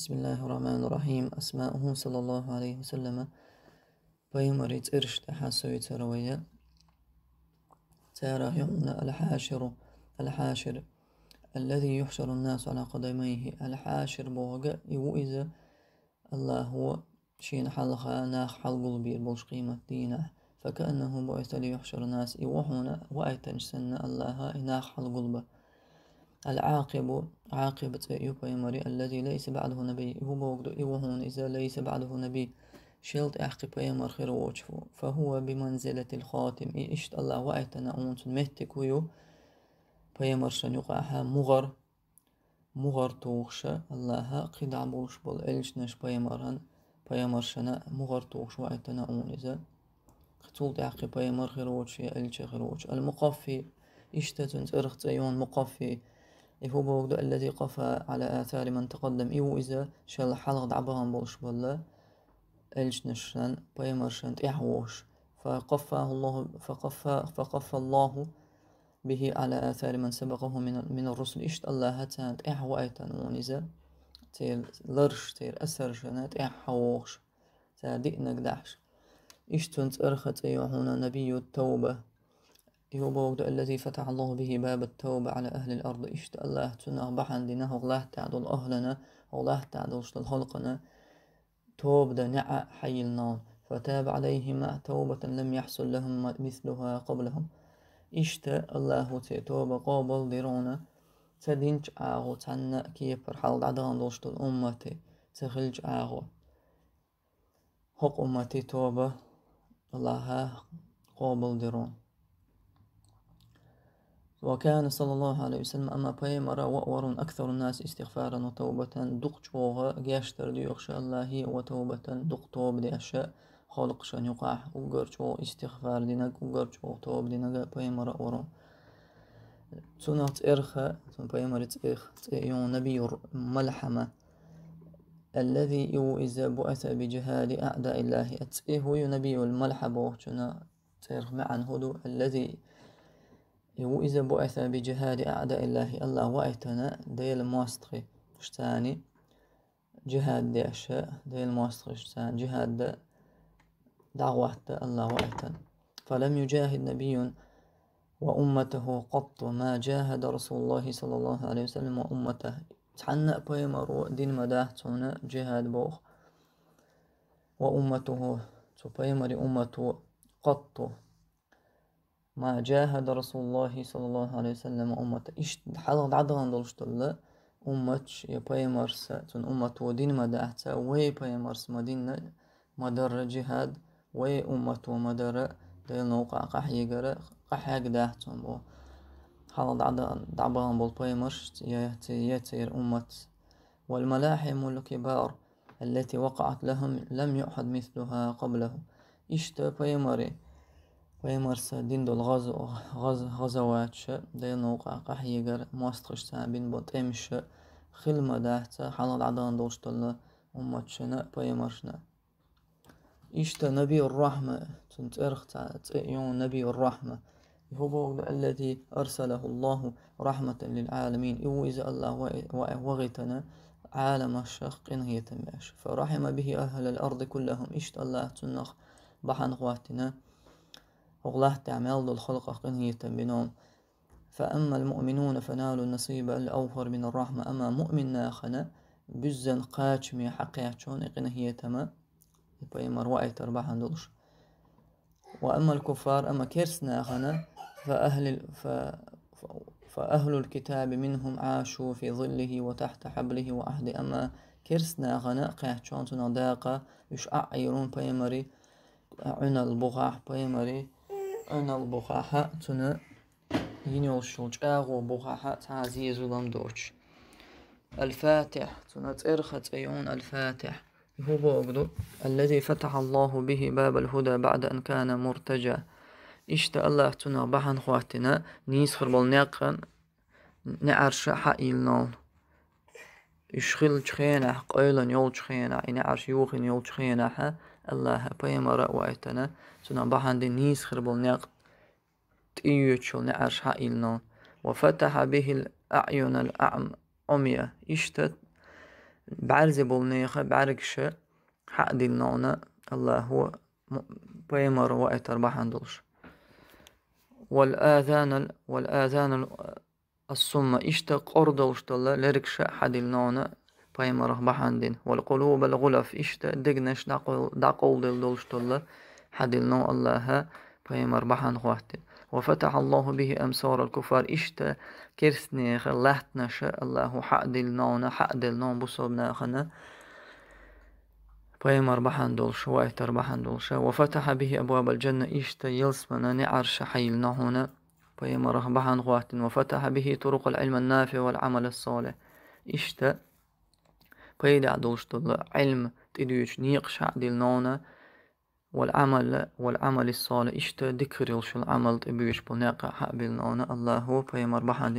بسم الله الرحمن الرحيم أسماءه صلى الله عليه وسلم فيمرض إرش تحسوي رواية ترى يوم الحاشر الحاشر الذي يحشر الناس على قدميه الحاشر بوغا يوئز الله هو شين حلقة ناخ حلقو بير بوش قيمة دينا فكأنه بعث ليحشر الناس يوحون وأيتنش سنة الله ناخ حلقو العاقب عاقبة يقيمري الذي ليس بعده نبي هو بوغدو إيوهون إذا ليس بعده نبي شلت أحقي بيمر خير وجفو فهو بمنزلة الخاتم إشت الله وأتنا أونت مهتك ويو بيمر شنقاها مغر مغر توخش الله قد عبوش بل إلش نش بيمرهن بيمر شنا مغر توخش وأتنا أون إذا قتلت أحقي بيمر خير وجفي إلش خير المقفي إشتتنت إرخت أيون مقفي إيه هو موضوع الذي قف على آثار من تقدم إيو إذا شل حلقة عبران بولش بلا نشان بيمرشان إحوش فقفه الله فقف فقف الله به على آثار من سبقه من من الرسل إشت الله تانت إحو أيتن ونزا تيل لرش تيل أسر جنات إحوش تادئ نقدحش إشتنت أرخت أيوهنا نبي التوبة Diyobog'da allazi fatahallohu bihi bab at-tawba ala ahli al-ard ishtallah tunabahan dinahu Allah ta'dul ahlana Allah ta'dul shtal khalqana توبة نعى حي النار فتاب عليهما توبة لم يحصل لهم مثلها قبلهم ishta Allahu te toba qabul dirona ta dinch agho tanna kepir halda adan doshtul ummati ta khilj agho hok ummati toba Allaha qabul dirona وكان صلى الله عليه وسلم أما paymara وأورن أكثر الناس استغفارا وتوبة دق جوغا جاشتر دي الله وتوبة دق توب دي خلق شان يقع وقر جوغ استغفار دينك وقر جوغ توب دينك paymara ورون تونات إرخا تن paymara تإخ تأيون نبي ملحمة الذي يو إذا بؤث بجهاد أعداء الله أتئه نبي الملحبة تونات تإخ معا هدو الذي وإذا بعث بجهاد أعداء الله الله وقتنا ديل مواسطخي شتاني جهاد دي أشياء ديل مواسطخي شتاني جهاد دا دعوة دا الله وقتنا فلم يجاهد نبي وأمته قط ما جاهد رسول الله صلى الله عليه وسلم وأمته تحنأ بيمرو دين مداحتنا جهاد بوخ وأمته تبيمر أمته قط ما جاهد رسول الله صلى الله عليه وسلم أمته إيش حلق عدغان دلشت الله أمتش يبقى مرسة تن أمت ودين ما دعته ويبقى مرسة ما دين ما در جهاد وي أمت وما در دل نوقع قح يقرى قح يق دعتهم بو حلق عدغان دعبان بول بقى مرسة يهتي يتير أمت والملاحم الكبار التي وقعت لهم لم يؤحد مثلها قبله إيش تبقى مرسة ويمارس دين دول غاز غاز غزوات غزواتش ديل نوقع قح قحيجر ماستخش سابين بوت امش خلما دهتا حلال عدان دوشتل ومتشنا بيمرشنا إشت نبي الرحمة تنت ارخ تا تعيون نبي الرحمة هو الذي أرسله الله رحمة للعالمين إيو إذا الله وغيتنا عالم الشخ إن هي تماش فرحم به أهل الأرض كلهم إشت الله تنخ بحن غواتنا والله تعمل ذو الخلق قنهية بنوم فأما المؤمنون فنالوا النصيب الأوفر من الرحمة أما مؤمننا خنا بزن قاتش قاچمي حقياتشون هي تما بأمر وأي تربح دولش وأما الكفار أما كيرس خنا فأهل ال... ف... ف... فأهل الكتاب منهم عاشوا في ظله وتحت حبله وعهد أما كرسنا غنا قاعد شون تنضاقة يش أعيرون بيمري عنا البغاح بيمري أنا բուխահա تنا ينول شلج اغو بوخا تعزيز ولم دوش الفاتح تنا ارخت ايون الفاتح هو بوغدو الذي فتح الله به باب الهدى بعد ان كان مرتجى اشتا الله تنا بحن خواتنا نيس خربل ناقن نعرش حائل نول إشخل تشخينا قيلا يول تخينا إن عشيوخ يول تخينا ها الله بيما رأويتنا سنا بحان دي نيس خربل نقد تشل نعرش حائلنا وفتح به الأعين الأعم أمية إشتت بعرز بولنيخة بعرقشة حق دلنا الله هو بيما رأويتر بحان دلش والآذان والآذان الصم اشتق أرض الله لرك شأحد النونة paymar bahandin wal qulub al gulaf ishta dignash daqol dil dolshtulla الله no allaha paymar bahan huahti وفتح الله به أمسار الكفار إشتا كرسني خلحتنا شاء الله حق دلناونا حق دلناون بصبنا خنا بايمر بحن دولش وايتر بحن دولش وفتح به أبواب الجنة إشتا يلسمنا نعرش حيلنا هنا فيما رهبها غوات وفتح به طرق العلم النافع والعمل الصالح İşte peyda doğuşturdu العلم تدوش için yıkşa dilnona والعمل والعمل الصالح إشتا ذكر يلش العمل تبيش بناقة حقبلنا الله فيمر بحان